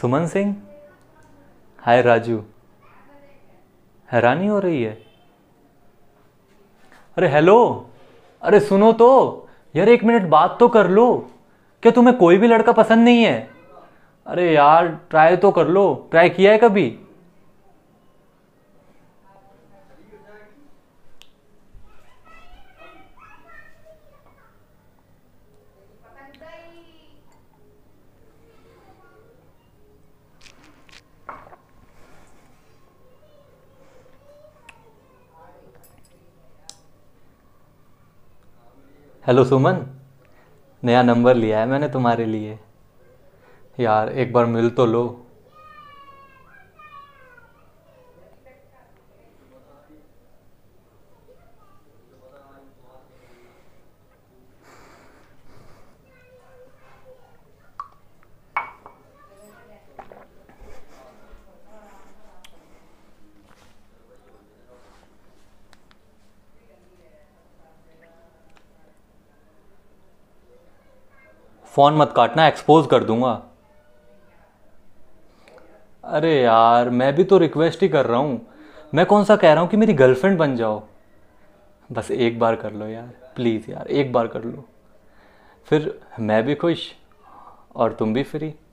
सुमन सिंह हाय राजू हैरानी हो रही है अरे हेलो अरे सुनो तो यार एक मिनट बात तो कर लो क्या तुम्हें कोई भी लड़का पसंद नहीं है अरे यार ट्राई तो कर लो ट्राई किया है कभी हेलो सुमन नया नंबर लिया है मैंने तुम्हारे लिए यार एक बार मिल तो लो फ़ोन मत काटना एक्सपोज कर दूंगा अरे यार मैं भी तो रिक्वेस्ट ही कर रहा हूँ मैं कौन सा कह रहा हूँ कि मेरी गर्लफ्रेंड बन जाओ बस एक बार कर लो यार प्लीज़ यार एक बार कर लो फिर मैं भी खुश और तुम भी फ्री